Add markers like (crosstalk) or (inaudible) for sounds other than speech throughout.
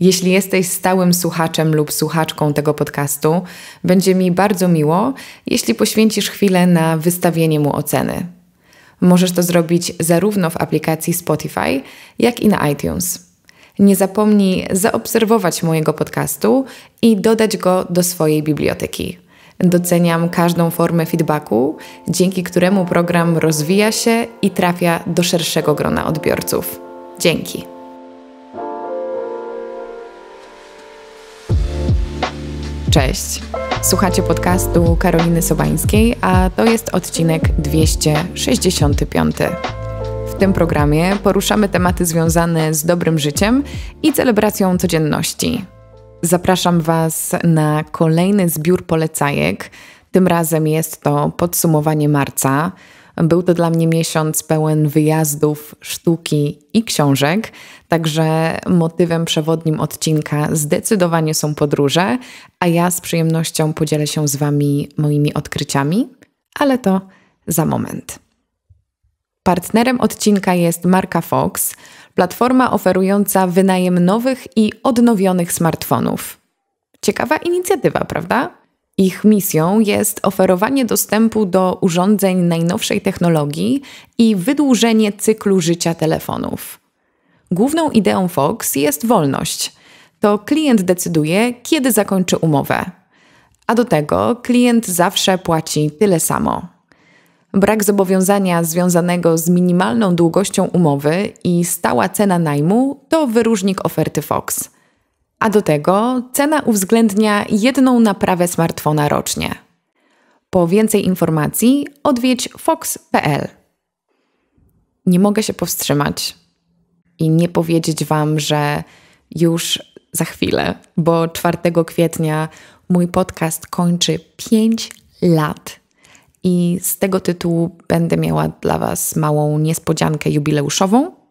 Jeśli jesteś stałym słuchaczem lub słuchaczką tego podcastu, będzie mi bardzo miło, jeśli poświęcisz chwilę na wystawienie mu oceny. Możesz to zrobić zarówno w aplikacji Spotify, jak i na iTunes. Nie zapomnij zaobserwować mojego podcastu i dodać go do swojej biblioteki. Doceniam każdą formę feedbacku, dzięki któremu program rozwija się i trafia do szerszego grona odbiorców. Dzięki. Cześć. Słuchacie podcastu Karoliny Sobańskiej, a to jest odcinek 265. W tym programie poruszamy tematy związane z dobrym życiem i celebracją codzienności. Zapraszam Was na kolejny zbiór polecajek. Tym razem jest to podsumowanie marca. Był to dla mnie miesiąc pełen wyjazdów, sztuki i książek, także motywem przewodnim odcinka zdecydowanie są podróże, a ja z przyjemnością podzielę się z Wami moimi odkryciami, ale to za moment. Partnerem odcinka jest marka Fox, platforma oferująca wynajem nowych i odnowionych smartfonów. Ciekawa inicjatywa, prawda? Ich misją jest oferowanie dostępu do urządzeń najnowszej technologii i wydłużenie cyklu życia telefonów. Główną ideą Fox jest wolność. To klient decyduje, kiedy zakończy umowę. A do tego klient zawsze płaci tyle samo. Brak zobowiązania związanego z minimalną długością umowy i stała cena najmu to wyróżnik oferty Fox a do tego cena uwzględnia jedną naprawę smartfona rocznie. Po więcej informacji odwiedź fox.pl. Nie mogę się powstrzymać i nie powiedzieć Wam, że już za chwilę, bo 4 kwietnia mój podcast kończy 5 lat. I z tego tytułu będę miała dla Was małą niespodziankę jubileuszową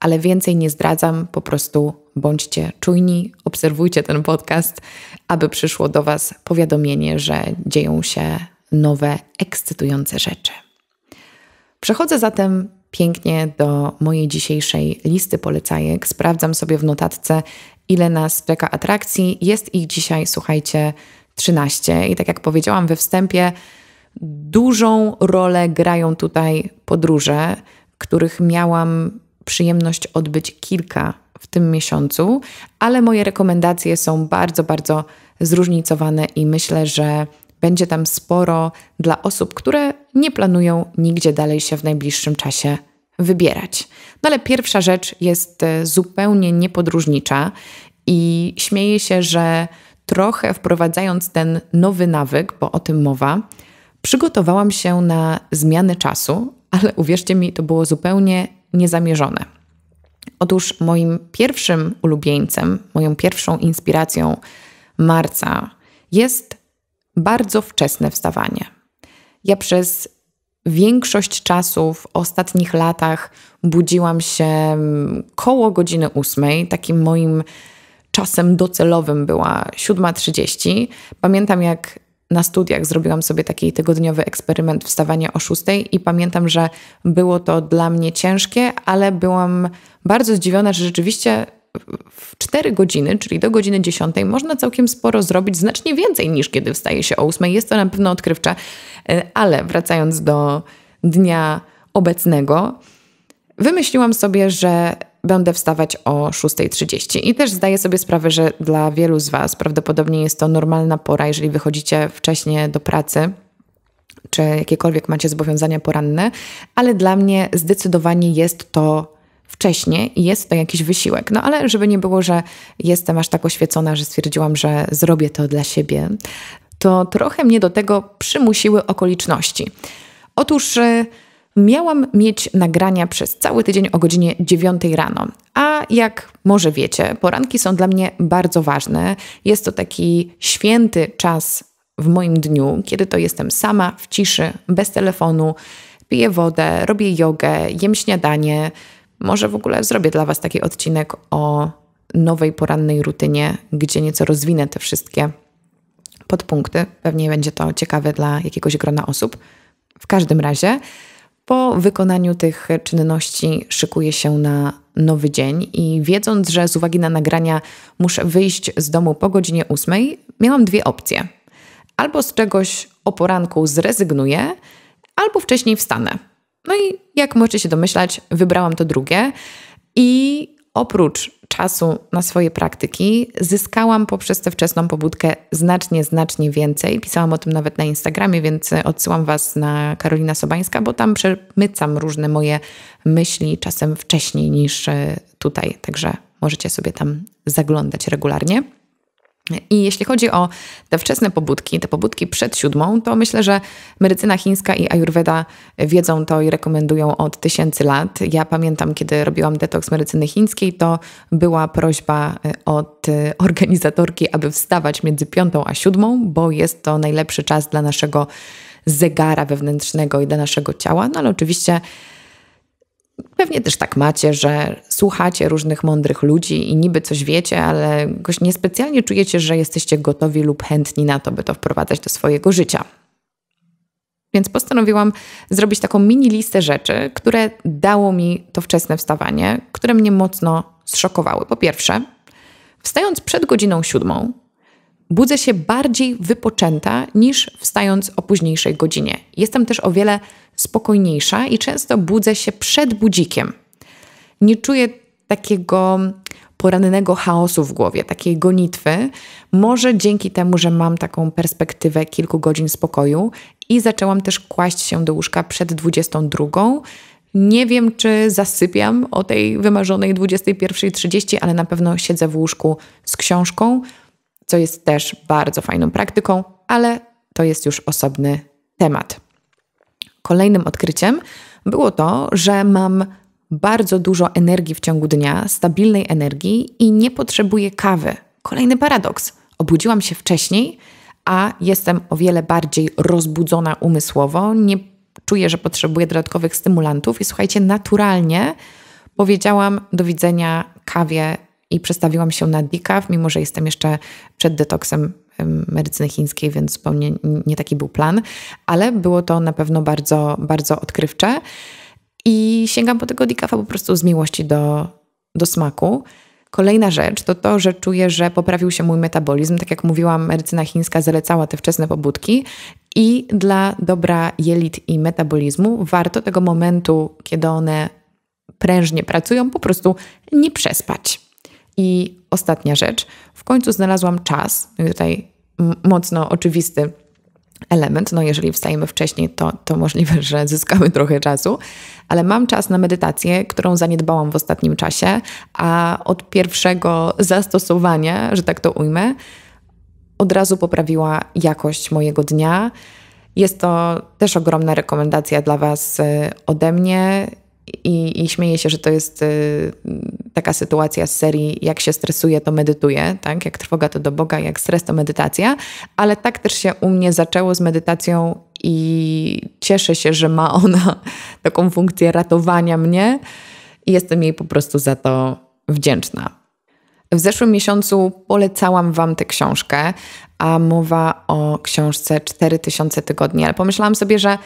ale więcej nie zdradzam, po prostu bądźcie czujni, obserwujcie ten podcast, aby przyszło do Was powiadomienie, że dzieją się nowe, ekscytujące rzeczy. Przechodzę zatem pięknie do mojej dzisiejszej listy polecajek. Sprawdzam sobie w notatce, ile nas czeka atrakcji. Jest ich dzisiaj, słuchajcie, 13. I tak jak powiedziałam we wstępie, dużą rolę grają tutaj podróże, których miałam przyjemność odbyć kilka w tym miesiącu, ale moje rekomendacje są bardzo, bardzo zróżnicowane i myślę, że będzie tam sporo dla osób, które nie planują nigdzie dalej się w najbliższym czasie wybierać. No ale pierwsza rzecz jest e, zupełnie niepodróżnicza i śmieję się, że trochę wprowadzając ten nowy nawyk, bo o tym mowa, przygotowałam się na zmiany czasu, ale uwierzcie mi, to było zupełnie niezamierzone. Otóż moim pierwszym ulubieńcem, moją pierwszą inspiracją marca jest bardzo wczesne wstawanie. Ja przez większość czasu w ostatnich latach budziłam się mm, koło godziny ósmej. Takim moim czasem docelowym była 7.30. Pamiętam, jak na studiach zrobiłam sobie taki tygodniowy eksperyment wstawania o 6 i pamiętam, że było to dla mnie ciężkie, ale byłam bardzo zdziwiona, że rzeczywiście w 4 godziny, czyli do godziny 10, można całkiem sporo zrobić, znacznie więcej niż kiedy wstaje się o 8. Jest to na pewno odkrywcze, e, ale wracając do dnia obecnego, wymyśliłam sobie, że będę wstawać o 6.30. I też zdaję sobie sprawę, że dla wielu z Was prawdopodobnie jest to normalna pora, jeżeli wychodzicie wcześniej do pracy czy jakiekolwiek macie zobowiązania poranne, ale dla mnie zdecydowanie jest to wcześniej i jest to jakiś wysiłek. No ale żeby nie było, że jestem aż tak oświecona, że stwierdziłam, że zrobię to dla siebie, to trochę mnie do tego przymusiły okoliczności. Otóż y, miałam mieć nagrania przez cały tydzień o godzinie 9 rano. A jak może wiecie, poranki są dla mnie bardzo ważne. Jest to taki święty czas w moim dniu, kiedy to jestem sama, w ciszy, bez telefonu, piję wodę, robię jogę, jem śniadanie. Może w ogóle zrobię dla Was taki odcinek o nowej porannej rutynie, gdzie nieco rozwinę te wszystkie podpunkty. Pewnie będzie to ciekawe dla jakiegoś grona osób. W każdym razie po wykonaniu tych czynności szykuję się na nowy dzień i wiedząc, że z uwagi na nagrania muszę wyjść z domu po godzinie 8, miałam dwie opcje. Albo z czegoś o poranku zrezygnuję, albo wcześniej wstanę. No i jak możecie się domyślać, wybrałam to drugie i oprócz czasu na swoje praktyki, zyskałam poprzez tę wczesną pobudkę znacznie, znacznie więcej. Pisałam o tym nawet na Instagramie, więc odsyłam Was na Karolina Sobańska, bo tam przemycam różne moje myśli czasem wcześniej niż e, tutaj. Także możecie sobie tam zaglądać regularnie. I jeśli chodzi o te wczesne pobudki, te pobudki przed siódmą, to myślę, że medycyna chińska i ayurveda wiedzą to i rekomendują od tysięcy lat. Ja pamiętam, kiedy robiłam detoks medycyny chińskiej, to była prośba e, od e, organizatorki, aby wstawać między piątą a siódmą, bo jest to najlepszy czas dla naszego zegara wewnętrznego i dla naszego ciała. No ale oczywiście Pewnie też tak macie, że słuchacie różnych mądrych ludzi i niby coś wiecie, ale jakoś niespecjalnie czujecie, że jesteście gotowi lub chętni na to, by to wprowadzać do swojego życia. Więc postanowiłam zrobić taką mini listę rzeczy, które dało mi to wczesne wstawanie, które mnie mocno zszokowały. Po pierwsze, wstając przed godziną siódmą, budzę się bardziej wypoczęta niż wstając o późniejszej godzinie. Jestem też o wiele spokojniejsza i często budzę się przed budzikiem. Nie czuję takiego porannego chaosu w głowie, takiej gonitwy. Może dzięki temu, że mam taką perspektywę kilku godzin spokoju i zaczęłam też kłaść się do łóżka przed 22. Nie wiem, czy zasypiam o tej wymarzonej 21.30, ale na pewno siedzę w łóżku z książką, co jest też bardzo fajną praktyką, ale to jest już osobny temat kolejnym odkryciem było to, że mam bardzo dużo energii w ciągu dnia, stabilnej energii i nie potrzebuję kawy. Kolejny paradoks. Obudziłam się wcześniej, a jestem o wiele bardziej rozbudzona umysłowo, nie czuję, że potrzebuję dodatkowych stymulantów i słuchajcie, naturalnie powiedziałam do widzenia kawie i przestawiłam się na decaf, mimo że jestem jeszcze przed detoksem medycyny chińskiej, więc zupełnie nie taki był plan, ale było to na pewno bardzo, bardzo odkrywcze. I sięgam po tego dikafa po prostu z miłości do, do smaku. Kolejna rzecz to to, że czuję, że poprawił się mój metabolizm. Tak jak mówiłam, medycyna chińska zalecała te wczesne pobudki i dla dobra jelit i metabolizmu warto tego momentu, kiedy one prężnie pracują, po prostu nie przespać. I ostatnia rzecz, w końcu znalazłam czas, no tutaj mocno oczywisty element, no jeżeli wstajemy wcześniej, to, to możliwe, (laughs) że zyskamy trochę czasu, ale mam czas na medytację, którą zaniedbałam w ostatnim czasie, a od pierwszego zastosowania, że tak to ujmę, od razu poprawiła jakość mojego dnia. Jest to też ogromna rekomendacja dla Was e, ode mnie. I, I śmieję się, że to jest y, taka sytuacja z serii, jak się stresuje, to medytuje”, tak? Jak trwoga, to do Boga, jak stres, to medytacja. Ale tak też się u mnie zaczęło z medytacją i cieszę się, że ma ona (laughs) taką funkcję ratowania mnie i jestem jej po prostu za to wdzięczna. W zeszłym miesiącu polecałam Wam tę książkę, a mowa o książce 4000 tygodni, ale pomyślałam sobie, że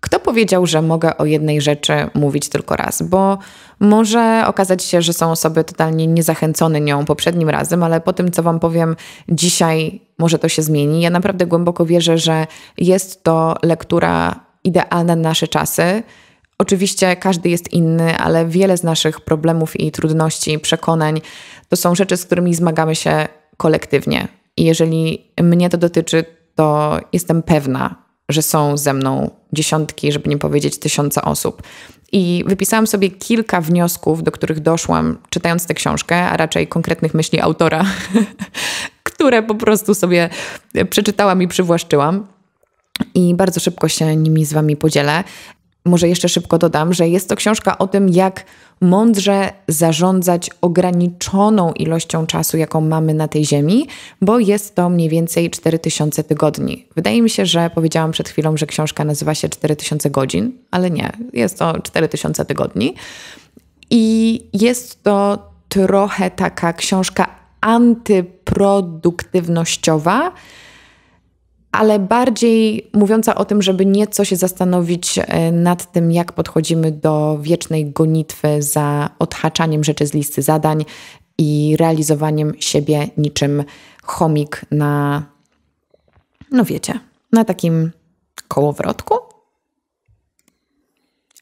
kto powiedział, że mogę o jednej rzeczy mówić tylko raz? Bo może okazać się, że są osoby totalnie niezachęcone nią poprzednim razem, ale po tym, co Wam powiem dzisiaj, może to się zmieni. Ja naprawdę głęboko wierzę, że jest to lektura idealna na nasze czasy. Oczywiście każdy jest inny, ale wiele z naszych problemów i trudności, przekonań to są rzeczy, z którymi zmagamy się kolektywnie. I jeżeli mnie to dotyczy, to jestem pewna, że są ze mną dziesiątki, żeby nie powiedzieć tysiące osób. I wypisałam sobie kilka wniosków, do których doszłam czytając tę książkę, a raczej konkretnych myśli autora, (laughs) które po prostu sobie przeczytałam i przywłaszczyłam. I bardzo szybko się nimi z Wami podzielę. Może jeszcze szybko dodam, że jest to książka o tym, jak mądrze zarządzać ograniczoną ilością czasu, jaką mamy na tej Ziemi, bo jest to mniej więcej 4000 tygodni. Wydaje mi się, że powiedziałam przed chwilą, że książka nazywa się 4000 godzin, ale nie, jest to 4000 tygodni. I jest to trochę taka książka antyproduktywnościowa, ale bardziej mówiąca o tym, żeby nieco się zastanowić e, nad tym, jak podchodzimy do wiecznej gonitwy za odhaczaniem rzeczy z listy zadań i realizowaniem siebie niczym chomik na, no wiecie, na takim kołowrotku.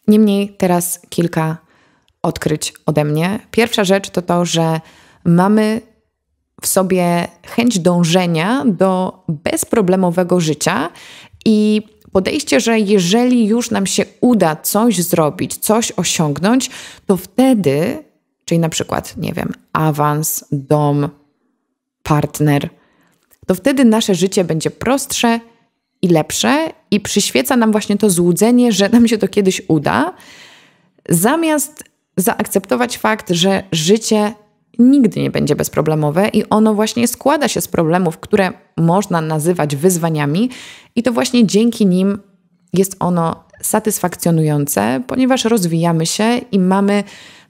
Niemniej teraz kilka odkryć ode mnie. Pierwsza rzecz to to, że mamy w sobie chęć dążenia do bezproblemowego życia i podejście, że jeżeli już nam się uda coś zrobić, coś osiągnąć, to wtedy, czyli na przykład, nie wiem, awans, dom, partner, to wtedy nasze życie będzie prostsze i lepsze i przyświeca nam właśnie to złudzenie, że nam się to kiedyś uda, zamiast zaakceptować fakt, że życie nigdy nie będzie bezproblemowe i ono właśnie składa się z problemów, które można nazywać wyzwaniami, i to właśnie dzięki nim jest ono satysfakcjonujące, ponieważ rozwijamy się i mamy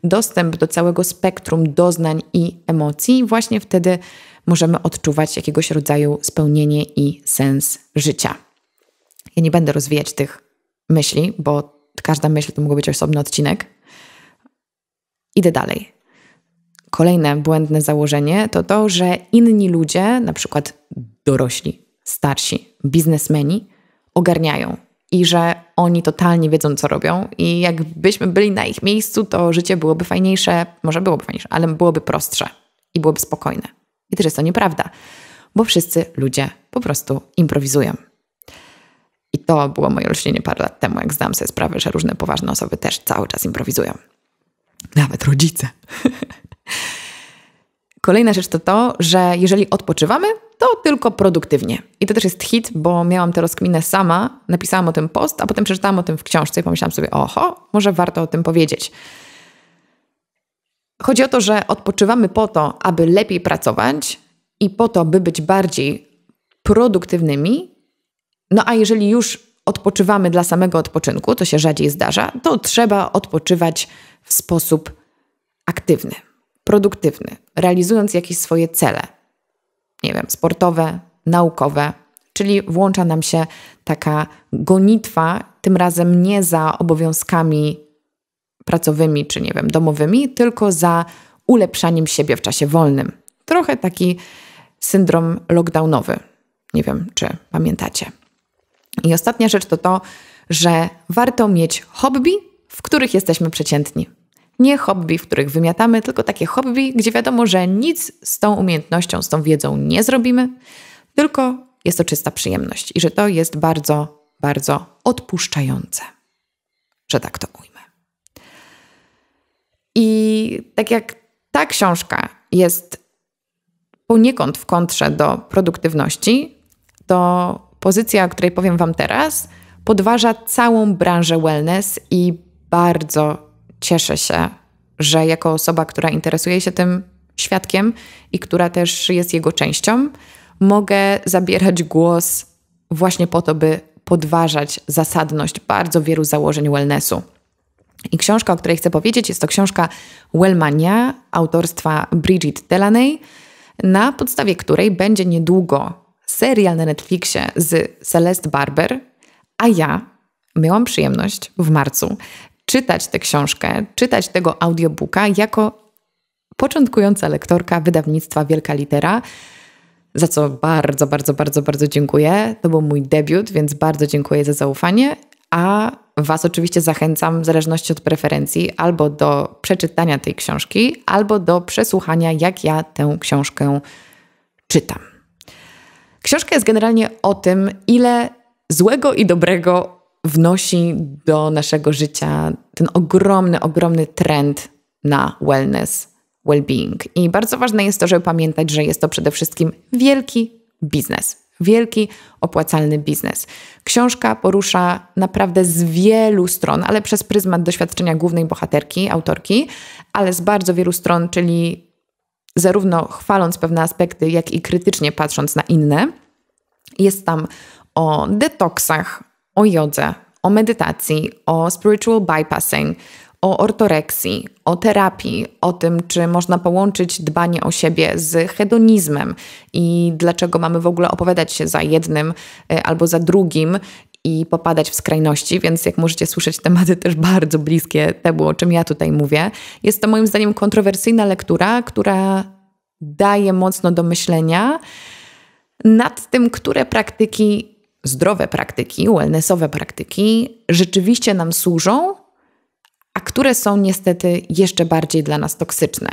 dostęp do całego spektrum doznań i emocji, właśnie wtedy możemy odczuwać jakiegoś rodzaju spełnienie i sens życia. Ja nie będę rozwijać tych myśli, bo każda myśl to mógłby być osobny odcinek. Idę dalej kolejne błędne założenie to to, że inni ludzie, na przykład dorośli, starsi, biznesmeni, ogarniają i że oni totalnie wiedzą, co robią, i jakbyśmy byli na ich miejscu, to życie byłoby fajniejsze, może byłoby fajniejsze, ale byłoby prostsze i byłoby spokojne. I też jest to nieprawda, bo wszyscy ludzie po prostu improwizują. I to było moje olśnienie parę lat temu, jak zdałam sobie sprawę, że różne poważne osoby też cały czas improwizują. Nawet rodzice. (laughs) Kolejna rzecz to to, że jeżeli odpoczywamy, to tylko produktywnie. I to też jest hit, bo miałam tę rozkminę sama, napisałam o tym post, a potem przeczytałam o tym w książce i pomyślałam sobie, oho, może warto o tym powiedzieć. Chodzi o to, że odpoczywamy po to, aby lepiej pracować i po to, by być bardziej produktywnymi. No a jeżeli już odpoczywamy dla samego odpoczynku, to się rzadziej zdarza, to trzeba odpoczywać w sposób aktywny produktywny, realizując jakieś swoje cele, nie wiem, sportowe, naukowe, czyli włącza nam się taka gonitwa, tym razem nie za obowiązkami pracowymi czy nie wiem, domowymi, tylko za ulepszaniem siebie w czasie wolnym. Trochę taki syndrom lockdownowy. Nie wiem, czy pamiętacie. I ostatnia rzecz to to, że warto mieć hobby, w których jesteśmy przeciętni. Nie hobby, w których wymiatamy, tylko takie hobby, gdzie wiadomo, że nic z tą umiejętnością, z tą wiedzą nie zrobimy, tylko jest to czysta przyjemność i że to jest bardzo, bardzo odpuszczające, że tak to ujmę. I tak jak ta książka jest poniekąd w kontrze do produktywności, to pozycja, o której powiem Wam teraz, podważa całą branżę wellness i bardzo cieszę się, że jako osoba, która interesuje się tym świadkiem i która też jest jego częścią, mogę zabierać głos właśnie po to, by podważać zasadność bardzo wielu założeń wellnessu. I książka, o której chcę powiedzieć, jest to książka Wellmania autorstwa Bridget Delaney, na podstawie której będzie niedługo serial na Netflixie z Celeste Barber, a ja miałam przyjemność w marcu czytać tę książkę, czytać tego audiobooka jako początkująca lektorka wydawnictwa Wielka Litera, za co bardzo, bardzo, bardzo, bardzo dziękuję. To był mój debiut, więc bardzo dziękuję za zaufanie. A Was oczywiście zachęcam, w zależności od preferencji, albo do przeczytania tej książki, albo do przesłuchania, jak ja tę książkę czytam. Książka jest generalnie o tym, ile złego i dobrego wnosi do naszego życia ten ogromny, ogromny trend na wellness, well-being. I bardzo ważne jest to, żeby pamiętać, że jest to przede wszystkim wielki biznes. Wielki, opłacalny biznes. Książka porusza naprawdę z wielu stron, ale przez pryzmat doświadczenia głównej bohaterki, autorki, ale z bardzo wielu stron, czyli zarówno chwaląc pewne aspekty, jak i krytycznie patrząc na inne. Jest tam o detoksach, o jodze, o medytacji, o spiritual bypassing, o ortoreksji, o terapii, o tym, czy można połączyć dbanie o siebie z hedonizmem i dlaczego mamy w ogóle opowiadać się za jednym y, albo za drugim i popadać w skrajności, więc jak możecie słyszeć, tematy też bardzo bliskie temu, o czym ja tutaj mówię. Jest to moim zdaniem kontrowersyjna lektura, która daje mocno do myślenia nad tym, które praktyki zdrowe praktyki, wellnessowe praktyki rzeczywiście nam służą, a które są niestety jeszcze bardziej dla nas toksyczne.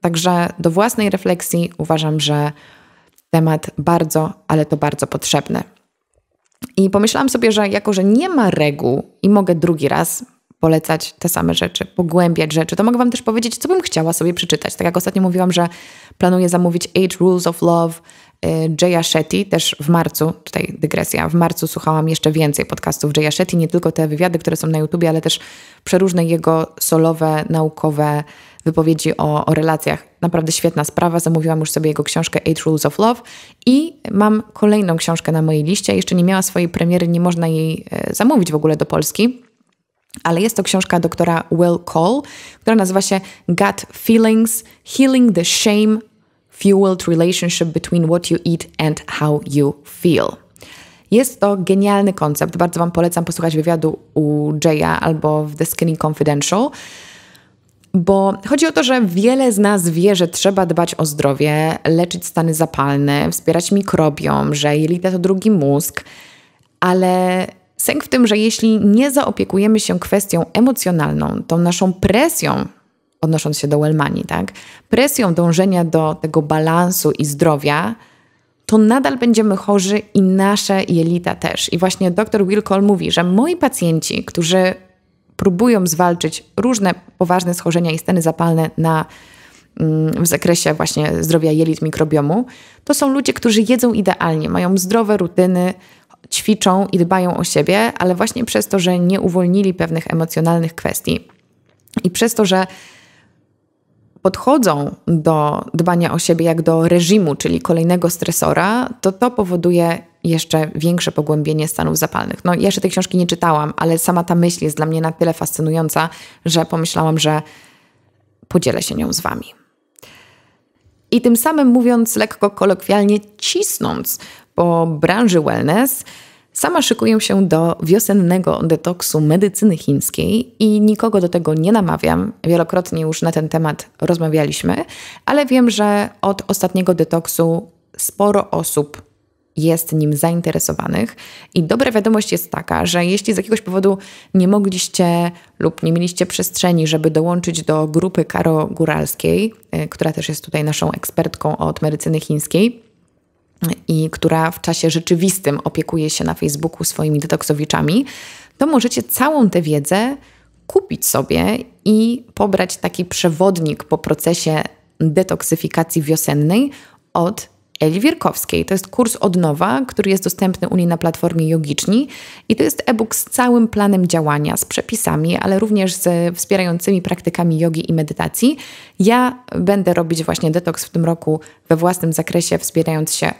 Także do własnej refleksji uważam, że temat bardzo, ale to bardzo potrzebny. I pomyślałam sobie, że jako, że nie ma reguł i mogę drugi raz polecać te same rzeczy, pogłębiać rzeczy, to mogę Wam też powiedzieć, co bym chciała sobie przeczytać. Tak jak ostatnio mówiłam, że planuję zamówić Eight Rules of Love Y, Jaya Shetty, też w marcu, tutaj dygresja, w marcu słuchałam jeszcze więcej podcastów Jaya Shetty, nie tylko te wywiady, które są na YouTubie, ale też przeróżne jego solowe, naukowe wypowiedzi o, o relacjach. Naprawdę świetna sprawa, zamówiłam już sobie jego książkę Eight Rules of Love i mam kolejną książkę na mojej liście, jeszcze nie miała swojej premiery, nie można jej e, zamówić w ogóle do Polski, ale jest to książka doktora Will Cole, która nazywa się Gut Feelings, Healing the Shame fueled relationship between what you eat and how you feel. Jest to genialny koncept. Bardzo Wam polecam posłuchać wywiadu u Jaya albo w The Skinny Confidential, bo chodzi o to, że wiele z nas wie, że trzeba dbać o zdrowie, leczyć stany zapalne, wspierać mikrobiom, że jelita to drugi mózg, ale sęk w tym, że jeśli nie zaopiekujemy się kwestią emocjonalną, tą naszą presją odnosząc się do Wellmani, tak? Presją dążenia do tego balansu i zdrowia, to nadal będziemy chorzy i nasze jelita też. I właśnie dr Wilkol mówi, że moi pacjenci, którzy próbują zwalczyć różne poważne schorzenia i stany zapalne na, mm, w zakresie właśnie zdrowia jelit mikrobiomu, to są ludzie, którzy jedzą idealnie, mają zdrowe rutyny, ćwiczą i dbają o siebie, ale właśnie przez to, że nie uwolnili pewnych emocjonalnych kwestii i przez to, że podchodzą do dbania o siebie jak do reżimu, czyli kolejnego stresora, to to powoduje jeszcze większe pogłębienie stanów zapalnych. No, jeszcze tej książki nie czytałam, ale sama ta myśl jest dla mnie na tyle fascynująca, że pomyślałam, że podzielę się nią z wami. I tym samym mówiąc lekko kolokwialnie, cisnąc po branży wellness, Sama szykuję się do wiosennego detoksu medycyny chińskiej i nikogo do tego nie namawiam. Wielokrotnie już na ten temat rozmawialiśmy, ale wiem, że od ostatniego detoksu sporo osób jest nim zainteresowanych. I dobra wiadomość jest taka, że jeśli z jakiegoś powodu nie mogliście lub nie mieliście przestrzeni, żeby dołączyć do grupy Karo Góralskiej, y, która też jest tutaj naszą ekspertką od medycyny chińskiej, i która w czasie rzeczywistym opiekuje się na Facebooku swoimi detoksowiczami, to możecie całą tę wiedzę kupić sobie i pobrać taki przewodnik po procesie detoksyfikacji wiosennej od Eli Wierkowskiej. To jest kurs od nowa, który jest dostępny u niej na platformie Jogiczni i to jest e-book z całym planem działania, z przepisami, ale również z wspierającymi praktykami jogi i medytacji. Ja będę robić właśnie detoks w tym roku we własnym zakresie, wspierając się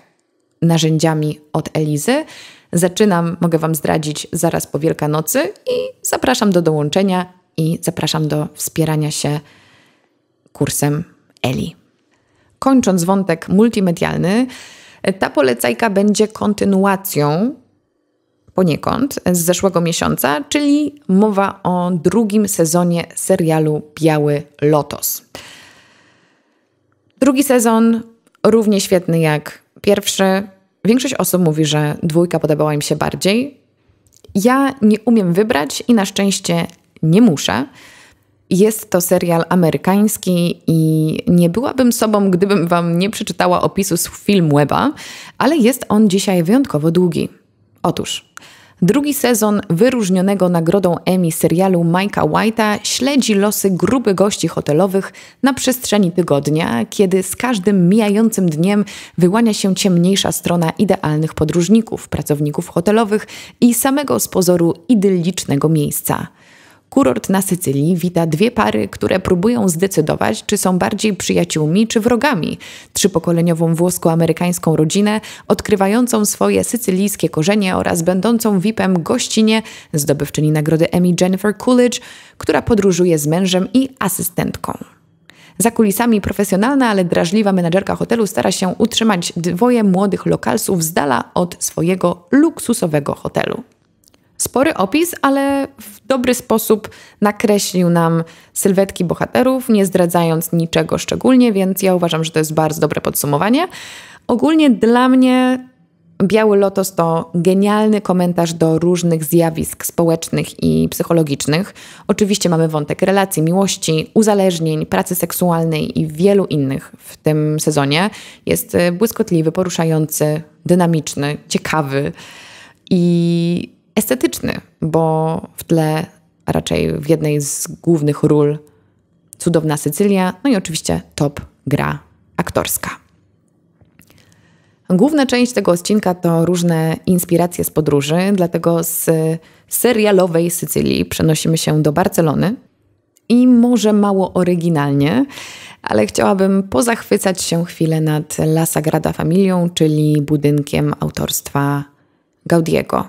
narzędziami od Elizy. Zaczynam, mogę Wam zdradzić, zaraz po Wielkanocy i zapraszam do dołączenia i zapraszam do wspierania się kursem Eli. Kończąc wątek multimedialny, ta polecajka będzie kontynuacją poniekąd z zeszłego miesiąca, czyli mowa o drugim sezonie serialu Biały Lotos. Drugi sezon równie świetny jak Pierwszy, większość osób mówi, że dwójka podobała im się bardziej. Ja nie umiem wybrać i na szczęście nie muszę. Jest to serial amerykański i nie byłabym sobą, gdybym wam nie przeczytała opisu z filmu Weba, ale jest on dzisiaj wyjątkowo długi. Otóż Drugi sezon wyróżnionego nagrodą Emmy serialu Mike'a White'a śledzi losy grupy gości hotelowych na przestrzeni tygodnia, kiedy z każdym mijającym dniem wyłania się ciemniejsza strona idealnych podróżników, pracowników hotelowych i samego z pozoru idyllicznego miejsca. Kurort na Sycylii wita dwie pary, które próbują zdecydować, czy są bardziej przyjaciółmi czy wrogami. Trzypokoleniową włosko-amerykańską rodzinę, odkrywającą swoje sycylijskie korzenie oraz będącą VIP-em gościnie, zdobywczyni nagrody Emmy Jennifer Coolidge, która podróżuje z mężem i asystentką. Za kulisami profesjonalna, ale drażliwa menadżerka hotelu stara się utrzymać dwoje młodych lokalsów z dala od swojego luksusowego hotelu spory opis, ale w dobry sposób nakreślił nam sylwetki bohaterów, nie zdradzając niczego szczególnie, więc ja uważam, że to jest bardzo dobre podsumowanie. Ogólnie dla mnie Biały Lotos to genialny komentarz do różnych zjawisk społecznych i psychologicznych. Oczywiście mamy wątek relacji, miłości, uzależnień, pracy seksualnej i wielu innych w tym sezonie. Jest błyskotliwy, poruszający, dynamiczny, ciekawy i estetyczny, bo w tle raczej w jednej z głównych ról cudowna Sycylia, no i oczywiście top gra aktorska. Główna część tego odcinka to różne inspiracje z podróży, dlatego z serialowej Sycylii przenosimy się do Barcelony i może mało oryginalnie, ale chciałabym pozachwycać się chwilę nad La Sagrada Familią, czyli budynkiem autorstwa Gaudiego.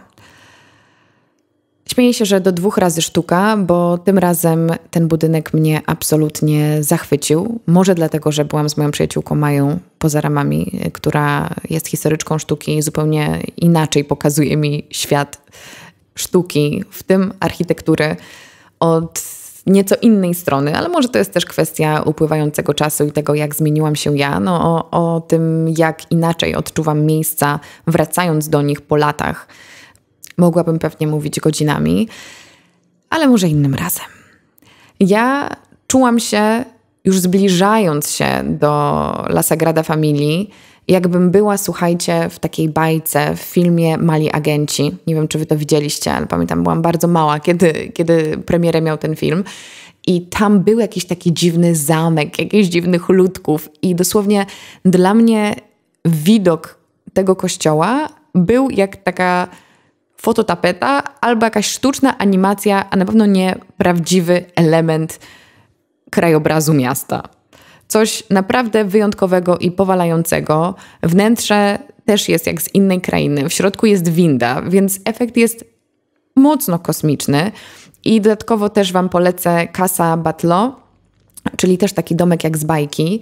Śmieję się, że do dwóch razy sztuka, bo tym razem ten budynek mnie absolutnie zachwycił. Może dlatego, że byłam z moją przyjaciółką Mają poza ramami, która jest historyczką sztuki i zupełnie inaczej pokazuje mi świat sztuki, w tym architektury, od nieco innej strony, ale może to jest też kwestia upływającego czasu i tego, jak zmieniłam się ja, no, o, o tym, jak inaczej odczuwam miejsca, wracając do nich po latach. Mogłabym pewnie mówić godzinami, ale może innym razem. Ja czułam się, już zbliżając się do La Sagrada Familii, jakbym była, słuchajcie, w takiej bajce, w filmie Mali Agenci. Nie wiem, czy wy to widzieliście, ale pamiętam, byłam bardzo mała, kiedy, kiedy premierę miał ten film. I tam był jakiś taki dziwny zamek, jakichś dziwnych ludków. I dosłownie dla mnie widok tego kościoła był jak taka fototapeta albo jakaś sztuczna animacja, a na pewno nie prawdziwy element krajobrazu miasta. Coś naprawdę wyjątkowego i powalającego. Wnętrze też jest jak z innej krainy. W środku jest winda, więc efekt jest mocno kosmiczny. I dodatkowo też Wam polecę Casa Batlo, czyli też taki domek jak z bajki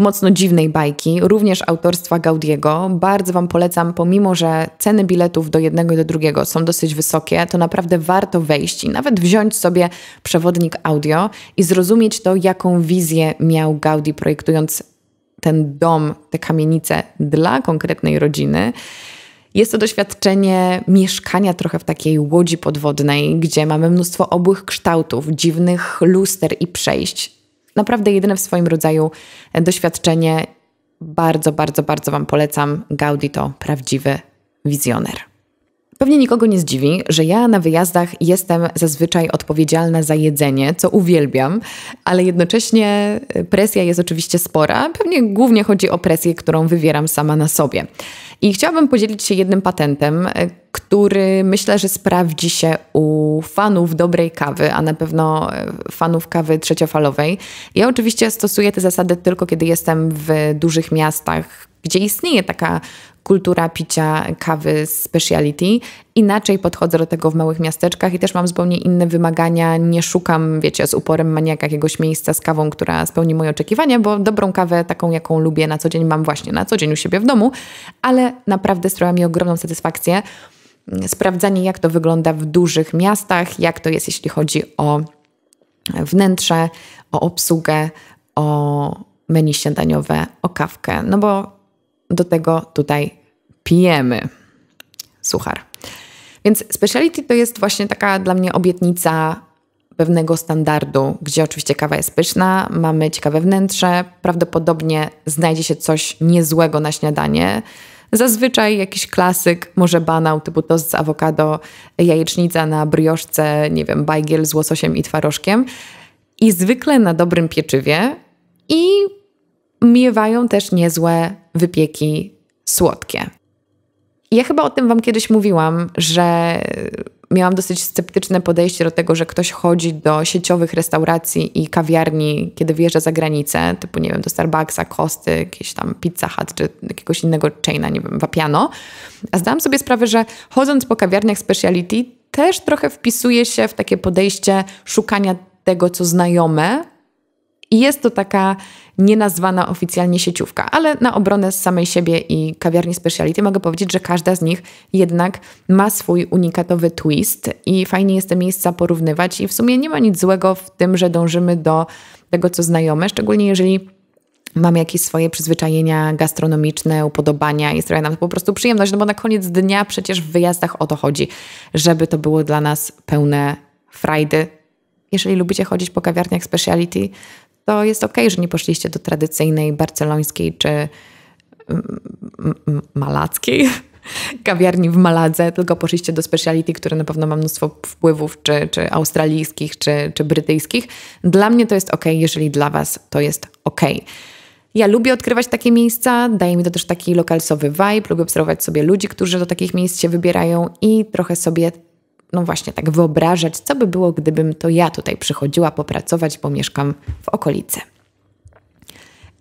mocno dziwnej bajki, również autorstwa Gaudiego. Bardzo Wam polecam, pomimo że ceny biletów do jednego i do drugiego są dosyć wysokie, to naprawdę warto wejść i nawet wziąć sobie przewodnik audio i zrozumieć to, jaką wizję miał Gaudi projektując ten dom, te kamienice dla konkretnej rodziny. Jest to doświadczenie mieszkania trochę w takiej łodzi podwodnej, gdzie mamy mnóstwo obłych kształtów, dziwnych luster i przejść naprawdę jedyne w swoim rodzaju doświadczenie. Bardzo, bardzo, bardzo Wam polecam. Gaudi to prawdziwy wizjoner. Pewnie nikogo nie zdziwi, że ja na wyjazdach jestem zazwyczaj odpowiedzialna za jedzenie, co uwielbiam, ale jednocześnie e, presja jest oczywiście spora. Pewnie głównie chodzi o presję, którą wywieram sama na sobie. I chciałabym podzielić się jednym patentem, e, który myślę, że sprawdzi się u fanów dobrej kawy, a na pewno e, fanów kawy trzeciofalowej. Ja oczywiście stosuję te zasady tylko kiedy jestem w dużych miastach, gdzie istnieje taka kultura picia kawy speciality inaczej podchodzę do tego w małych miasteczkach i też mam zupełnie inne wymagania. Nie szukam, wiecie, z uporem maniaka jakiegoś miejsca z kawą, która spełni moje oczekiwania, bo dobrą kawę, taką jaką lubię na co dzień, mam właśnie na co dzień u siebie w domu, ale naprawdę sprawia mi ogromną satysfakcję sprawdzanie, jak to wygląda w dużych miastach, jak to jest, jeśli chodzi o wnętrze, o obsługę, o menu śniadaniowe, o kawkę, no bo do tego tutaj pijemy suchar. Więc speciality to jest właśnie taka dla mnie obietnica pewnego standardu, gdzie oczywiście kawa jest pyszna, mamy ciekawe wnętrze, prawdopodobnie znajdzie się coś niezłego na śniadanie. Zazwyczaj jakiś klasyk, może banał typu tost z awokado, jajecznica na brioszce, nie wiem, bajgiel z łososiem i twarożkiem. I zwykle na dobrym pieczywie. I miewają też niezłe wypieki słodkie ja chyba o tym Wam kiedyś mówiłam, że miałam dosyć sceptyczne podejście do tego, że ktoś chodzi do sieciowych restauracji i kawiarni, kiedy wyjeżdża za granicę, typu, nie wiem, do Starbucksa, Kosty, jakieś tam Pizza Hut czy jakiegoś innego chaina, nie wiem, Wapiano, A zdałam sobie sprawę, że chodząc po kawiarniach speciality, też trochę wpisuje się w takie podejście szukania tego, co znajome, i jest to taka nienazwana oficjalnie sieciówka, ale na obronę z samej siebie i kawiarni speciality mogę powiedzieć, że każda z nich jednak ma swój unikatowy twist i fajnie jest te miejsca porównywać i w sumie nie ma nic złego w tym, że dążymy do tego, co znajome, szczególnie jeżeli mam jakieś swoje przyzwyczajenia gastronomiczne, upodobania i sprawia nam to po prostu przyjemność, no bo na koniec dnia przecież w wyjazdach o to chodzi, żeby to było dla nas pełne frajdy. Jeżeli lubicie chodzić po kawiarniach speciality, to jest ok, że nie poszliście do tradycyjnej barcelońskiej czy mm, mm, mm, malackiej (laughs) kawiarni w Maladze, tylko poszliście do speciality, które na pewno ma mnóstwo wpływów, czy, czy australijskich, czy, czy brytyjskich. Dla mnie to jest ok, jeżeli dla Was to jest ok. Ja lubię odkrywać takie miejsca, daje mi to też taki lokalsowy vibe, lubię obserwować sobie ludzi, którzy do takich miejsc się wybierają i trochę sobie no właśnie tak wyobrażać, co by było, gdybym to ja tutaj przychodziła popracować, bo mieszkam w okolicy.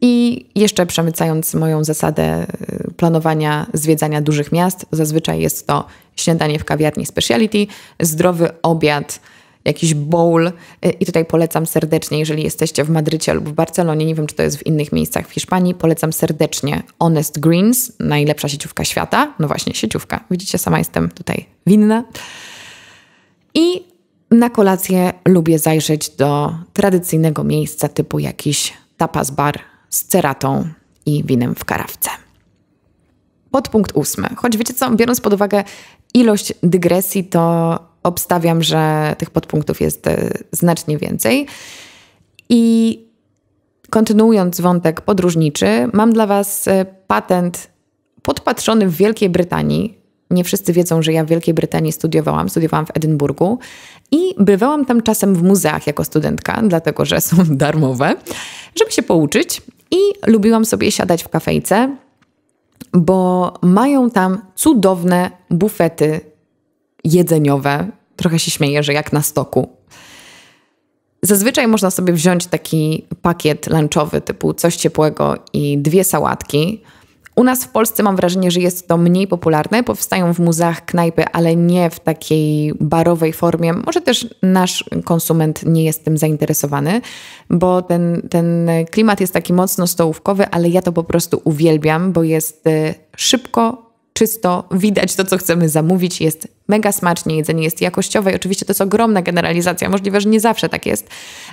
I jeszcze przemycając moją zasadę y, planowania zwiedzania dużych miast, zazwyczaj jest to śniadanie w kawiarni speciality, zdrowy obiad, jakiś bowl. Y, I tutaj polecam serdecznie, jeżeli jesteście w Madrycie lub w Barcelonie, nie wiem czy to jest w innych miejscach w Hiszpanii, polecam serdecznie Honest Greens, najlepsza sieciówka świata. No właśnie, sieciówka. Widzicie, sama jestem tutaj winna. I na kolację lubię zajrzeć do tradycyjnego miejsca typu jakiś tapas bar z ceratą i winem w karawce. Podpunkt ósmy. Choć wiecie co, biorąc pod uwagę ilość dygresji, to obstawiam, że tych podpunktów jest e, znacznie więcej. I kontynuując wątek podróżniczy, mam dla Was e, patent podpatrzony w Wielkiej Brytanii nie wszyscy wiedzą, że ja w Wielkiej Brytanii studiowałam, studiowałam w Edynburgu i bywałam tam czasem w muzeach jako studentka, dlatego że są (laughs) darmowe, żeby się pouczyć. I lubiłam sobie siadać w kafejce, bo mają tam cudowne bufety jedzeniowe. Trochę się śmieję, że jak na stoku. Zazwyczaj można sobie wziąć taki pakiet lunchowy typu coś ciepłego i dwie sałatki – u nas w Polsce mam wrażenie, że jest to mniej popularne. Powstają w muzeach knajpy, ale nie w takiej barowej formie. Może też nasz konsument nie jest tym zainteresowany, bo ten, ten klimat jest taki mocno stołówkowy, ale ja to po prostu uwielbiam, bo jest y, szybko, czysto, widać to, co chcemy zamówić, jest mega smacznie, jedzenie jest jakościowe i oczywiście to jest ogromna generalizacja, możliwe, że nie zawsze tak jest,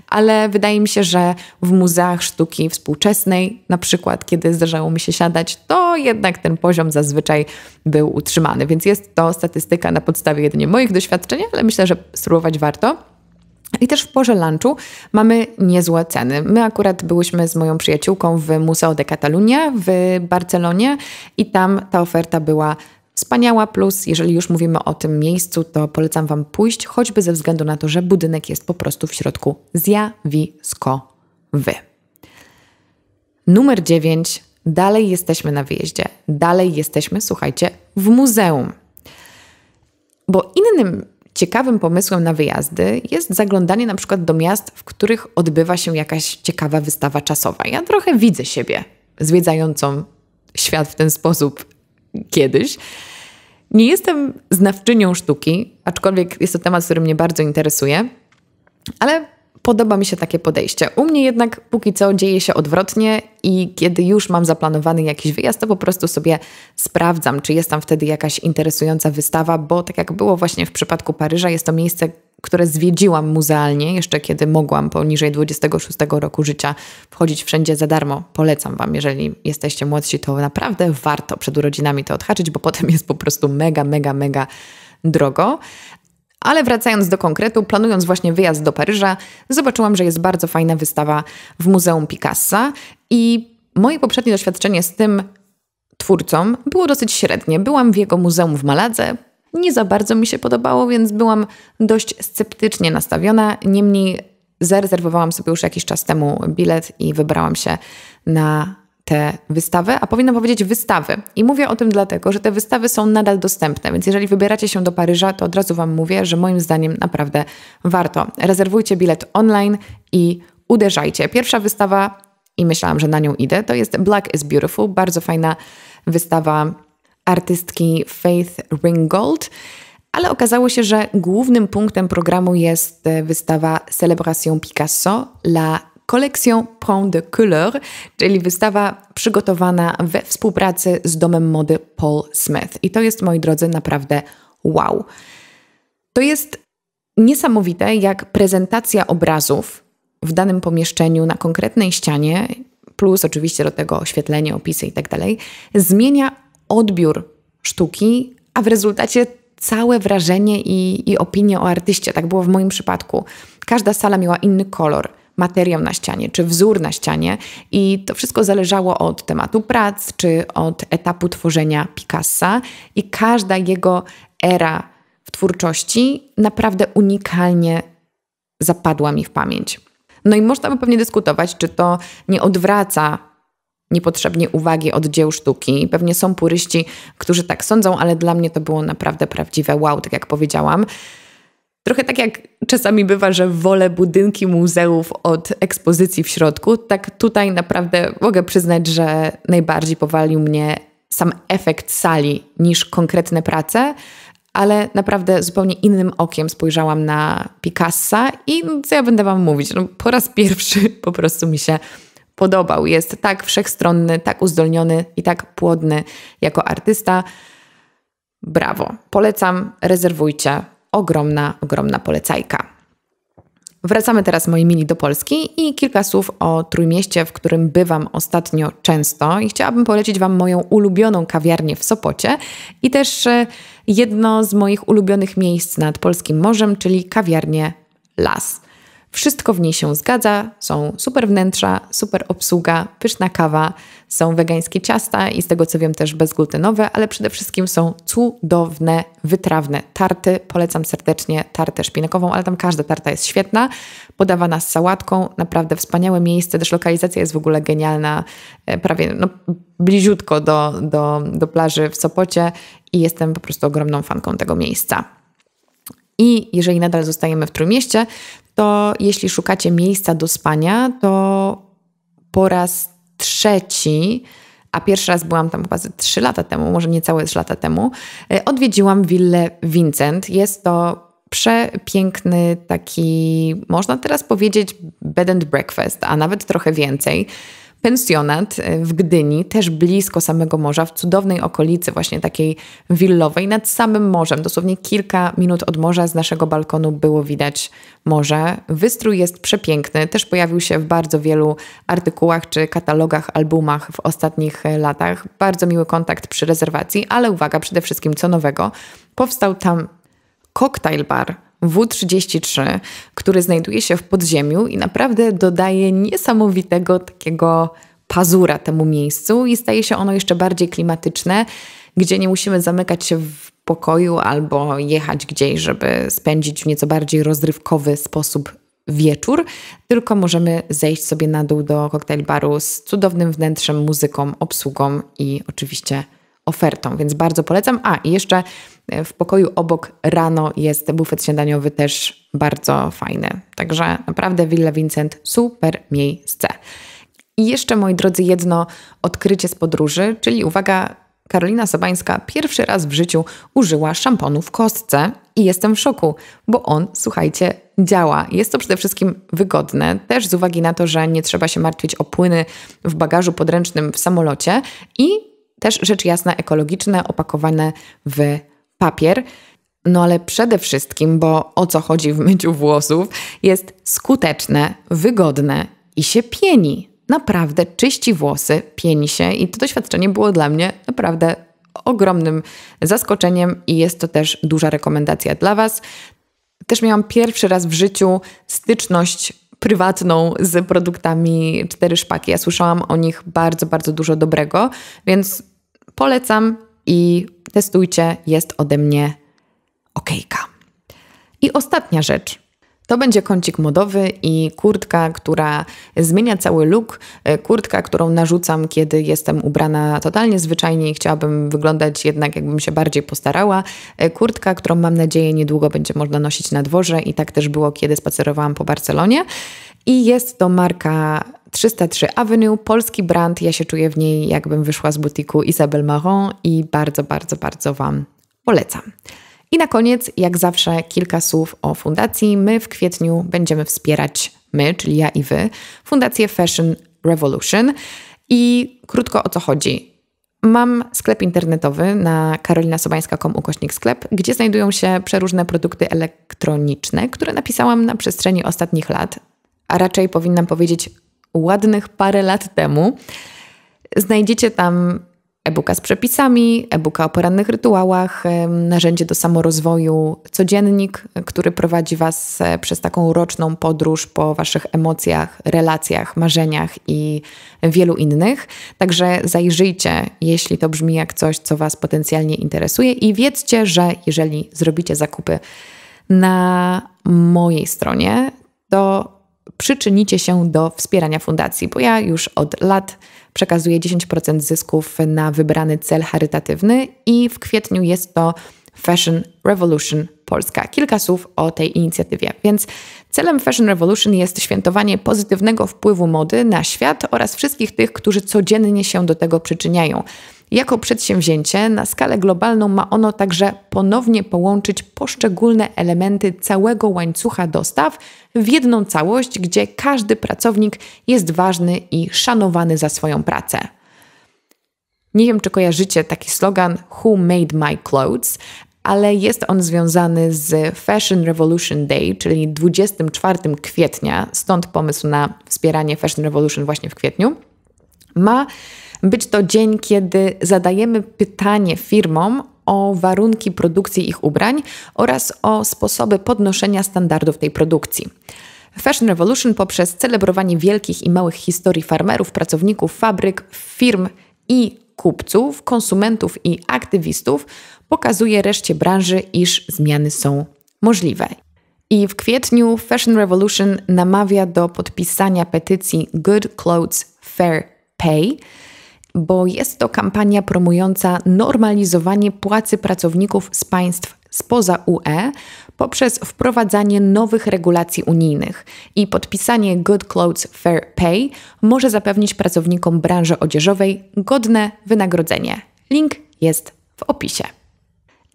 ale wydaje mi się, że w muzeach sztuki współczesnej, na przykład kiedy zdarzało mi się siadać, to jednak ten poziom zazwyczaj był utrzymany, więc jest to statystyka na podstawie jedynie moich doświadczeń, ale myślę, że spróbować warto. I też w porze lunchu mamy niezłe ceny. My akurat byłyśmy z moją przyjaciółką w Museo de Catalunya w Barcelonie i tam ta oferta była wspaniała. Plus, jeżeli już mówimy o tym miejscu, to polecam Wam pójść, choćby ze względu na to, że budynek jest po prostu w środku zjawiskowy. Numer 9. Dalej jesteśmy na wyjeździe. Dalej jesteśmy, słuchajcie, w muzeum. Bo innym Ciekawym pomysłem na wyjazdy jest zaglądanie na przykład do miast, w których odbywa się jakaś ciekawa wystawa czasowa. Ja trochę widzę siebie zwiedzającą świat w ten sposób kiedyś. Nie jestem znawczynią sztuki, aczkolwiek jest to temat, który mnie bardzo interesuje, ale Podoba mi się takie podejście. U mnie jednak póki co dzieje się odwrotnie i kiedy już mam zaplanowany jakiś wyjazd, to po prostu sobie sprawdzam, czy jest tam wtedy jakaś interesująca wystawa, bo tak jak było właśnie w przypadku Paryża, jest to miejsce, które zwiedziłam muzealnie, jeszcze kiedy mogłam poniżej 26 roku życia wchodzić wszędzie za darmo. Polecam Wam, jeżeli jesteście młodsi, to naprawdę warto przed urodzinami to odhaczyć, bo potem jest po prostu mega, mega, mega drogo. Ale wracając do konkretu, planując właśnie wyjazd do Paryża, zobaczyłam, że jest bardzo fajna wystawa w Muzeum Picassa i moje poprzednie doświadczenie z tym twórcą było dosyć średnie. Byłam w jego muzeum w Maladze, nie za bardzo mi się podobało, więc byłam dość sceptycznie nastawiona. Niemniej zarezerwowałam sobie już jakiś czas temu bilet i wybrałam się na te wystawy, a powinno powiedzieć wystawy. I mówię o tym dlatego, że te wystawy są nadal dostępne, więc jeżeli wybieracie się do Paryża, to od razu Wam mówię, że moim zdaniem naprawdę warto. Rezerwujcie bilet online i uderzajcie. Pierwsza wystawa, i myślałam, że na nią idę, to jest Black is Beautiful, bardzo fajna wystawa artystki Faith Ringgold. Ale okazało się, że głównym punktem programu jest e, wystawa Celebration Picasso La kolekcją Pont de Couleur, czyli wystawa przygotowana we współpracy z domem mody Paul Smith. I to jest, moi drodzy, naprawdę wow. To jest niesamowite, jak prezentacja obrazów w danym pomieszczeniu na konkretnej ścianie, plus oczywiście do tego oświetlenie, opisy itd., tak zmienia odbiór sztuki, a w rezultacie całe wrażenie i, i opinię o artyście. Tak było w moim przypadku. Każda sala miała inny kolor, materiał na ścianie, czy wzór na ścianie, i to wszystko zależało od tematu prac, czy od etapu tworzenia Picassa, i każda jego era w twórczości naprawdę unikalnie zapadła mi w pamięć. No i można by pewnie dyskutować, czy to nie odwraca niepotrzebnie uwagi od dzieł sztuki. pewnie są puryści, którzy tak sądzą, ale dla mnie to było naprawdę prawdziwe wow, tak jak powiedziałam. Trochę tak jak czasami bywa, że wolę budynki muzeów od ekspozycji w środku, tak tutaj naprawdę mogę przyznać, że najbardziej powalił mnie sam efekt sali niż konkretne prace, ale naprawdę zupełnie innym okiem spojrzałam na Picassa i no, co ja będę Wam mówić, no, po raz pierwszy (laughs) po prostu mi się podobał. Jest tak wszechstronny, tak uzdolniony i tak płodny jako artysta. Brawo. Polecam, rezerwujcie ogromna, ogromna polecajka. Wracamy teraz, moi mili, do Polski i kilka słów o Trójmieście, w którym bywam ostatnio często i chciałabym polecić Wam moją ulubioną kawiarnię w Sopocie i też e, jedno z moich ulubionych miejsc nad Polskim Morzem, czyli kawiarnię Las. Wszystko w niej się zgadza, są super wnętrza, super obsługa, pyszna kawa, są wegańskie ciasta i z tego co wiem też bezglutenowe, ale przede wszystkim są cudowne, wytrawne tarty. Polecam serdecznie tartę szpinakową, ale tam każda tarta jest świetna, podawana z sałatką, naprawdę wspaniałe miejsce, też lokalizacja jest w ogóle genialna, e, prawie no, bliziutko do, do, do plaży w Sopocie i jestem po prostu ogromną fanką tego miejsca. I jeżeli nadal zostajemy w Trójmieście, to jeśli szukacie miejsca do spania, to po raz trzeci, a pierwszy raz byłam tam chyba ze lata temu, może niecałe trzy lata temu, e, odwiedziłam willę Vincent. Jest to przepiękny taki, można teraz powiedzieć, bed and breakfast, a nawet trochę więcej pensjonat y, w Gdyni, też blisko samego morza, w cudownej okolicy, właśnie takiej willowej, nad samym morzem. Dosłownie kilka minut od morza z naszego balkonu było widać morze. Wystrój jest przepiękny, też pojawił się w bardzo wielu artykułach czy katalogach, albumach w ostatnich e, latach. Bardzo miły kontakt przy rezerwacji, ale uwaga, przede wszystkim co nowego. Powstał tam koktajl bar w33, który znajduje się w podziemiu i naprawdę dodaje niesamowitego takiego pazura temu miejscu i staje się ono jeszcze bardziej klimatyczne, gdzie nie musimy zamykać się w pokoju albo jechać gdzieś, żeby spędzić w nieco bardziej rozrywkowy sposób wieczór, tylko możemy zejść sobie na dół do koktajl baru z cudownym wnętrzem, muzyką, obsługą i oczywiście ofertą, więc bardzo polecam. A i jeszcze w pokoju obok rano jest bufet śniadaniowy też bardzo fajny. Także naprawdę Villa Vincent super miejsce. I jeszcze moi drodzy jedno odkrycie z podróży, czyli uwaga Karolina Sabańska pierwszy raz w życiu użyła szamponu w kostce i jestem w szoku, bo on, słuchajcie, działa. Jest to przede wszystkim wygodne, też z uwagi na to, że nie trzeba się martwić o płyny w bagażu podręcznym w samolocie i też rzecz jasna ekologiczne, opakowane w papier. No ale przede wszystkim, bo o co chodzi w myciu włosów, jest skuteczne, wygodne i się pieni. Naprawdę czyści włosy, pieni się i to doświadczenie było dla mnie naprawdę ogromnym zaskoczeniem i jest to też duża rekomendacja dla Was. Też miałam pierwszy raz w życiu styczność prywatną z produktami Cztery Szpaki. Ja słyszałam o nich bardzo, bardzo dużo dobrego, więc polecam i Testujcie, jest ode mnie okejka. I ostatnia rzecz. To będzie kącik modowy i kurtka, która zmienia cały look. E, kurtka, którą narzucam, kiedy jestem ubrana totalnie zwyczajnie i chciałabym wyglądać jednak, jakbym się bardziej postarała. E, kurtka, którą mam nadzieję niedługo będzie można nosić na dworze i tak też było, kiedy spacerowałam po Barcelonie. I jest to marka 303 Avenue, polski brand. Ja się czuję w niej, jakbym wyszła z butiku Isabel Marron i bardzo, bardzo, bardzo Wam polecam. I na koniec, jak zawsze, kilka słów o fundacji. My w kwietniu będziemy wspierać, my, czyli ja i Wy, Fundację Fashion Revolution. I krótko o co chodzi. Mam sklep internetowy na karolinasobańska.com ukośnik sklep, gdzie znajdują się przeróżne produkty elektroniczne, które napisałam na przestrzeni ostatnich lat a raczej powinnam powiedzieć ładnych parę lat temu. Znajdziecie tam e-booka z przepisami, e-booka o porannych rytuałach, narzędzie do samorozwoju, codziennik, który prowadzi Was e, przez taką roczną podróż po Waszych emocjach, relacjach, marzeniach i wielu innych. Także zajrzyjcie, jeśli to brzmi jak coś, co Was potencjalnie interesuje i wiedzcie, że jeżeli zrobicie zakupy na mojej stronie, to przyczynicie się do wspierania fundacji, bo ja już od lat przekazuję 10% zysków na wybrany cel charytatywny i w kwietniu jest to Fashion Revolution Polska. Kilka słów o tej inicjatywie. Więc celem Fashion Revolution jest świętowanie pozytywnego wpływu mody na świat oraz wszystkich tych, którzy codziennie się do tego przyczyniają. Jako przedsięwzięcie na skalę globalną ma ono także ponownie połączyć poszczególne elementy całego łańcucha dostaw w jedną całość, gdzie każdy pracownik jest ważny i szanowany za swoją pracę. Nie wiem, czy kojarzycie taki slogan Who Made My Clothes, ale jest on związany z Fashion Revolution Day, czyli 24 kwietnia, stąd pomysł na wspieranie Fashion Revolution właśnie w kwietniu. Ma być to dzień, kiedy zadajemy pytanie firmom o warunki produkcji ich ubrań oraz o sposoby podnoszenia standardów tej produkcji. Fashion Revolution poprzez celebrowanie wielkich i małych historii farmerów, pracowników fabryk, firm i kupców, konsumentów i aktywistów pokazuje reszcie branży, iż zmiany są możliwe. I w kwietniu Fashion Revolution namawia do podpisania petycji Good Clothes Fair Pay bo jest to kampania promująca normalizowanie płacy pracowników z państw spoza UE poprzez wprowadzanie nowych regulacji unijnych i podpisanie Good Clothes Fair Pay może zapewnić pracownikom branży odzieżowej godne wynagrodzenie. Link jest w opisie.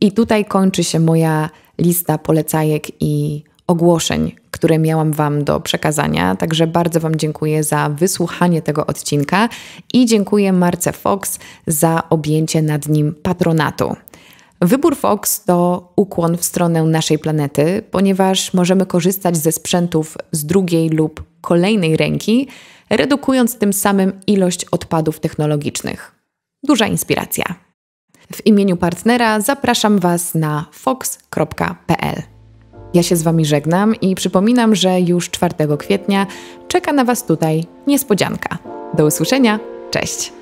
I tutaj kończy się moja lista polecajek i ogłoszeń, które miałam Wam do przekazania. Także bardzo Wam dziękuję za wysłuchanie tego odcinka i dziękuję Marce Fox za objęcie nad nim patronatu. Wybór Fox to ukłon w stronę naszej planety, ponieważ możemy korzystać ze sprzętów z drugiej lub kolejnej ręki, redukując tym samym ilość odpadów technologicznych. Duża inspiracja. W imieniu partnera zapraszam Was na fox.pl. Ja się z Wami żegnam i przypominam, że już 4 kwietnia czeka na Was tutaj niespodzianka. Do usłyszenia, cześć!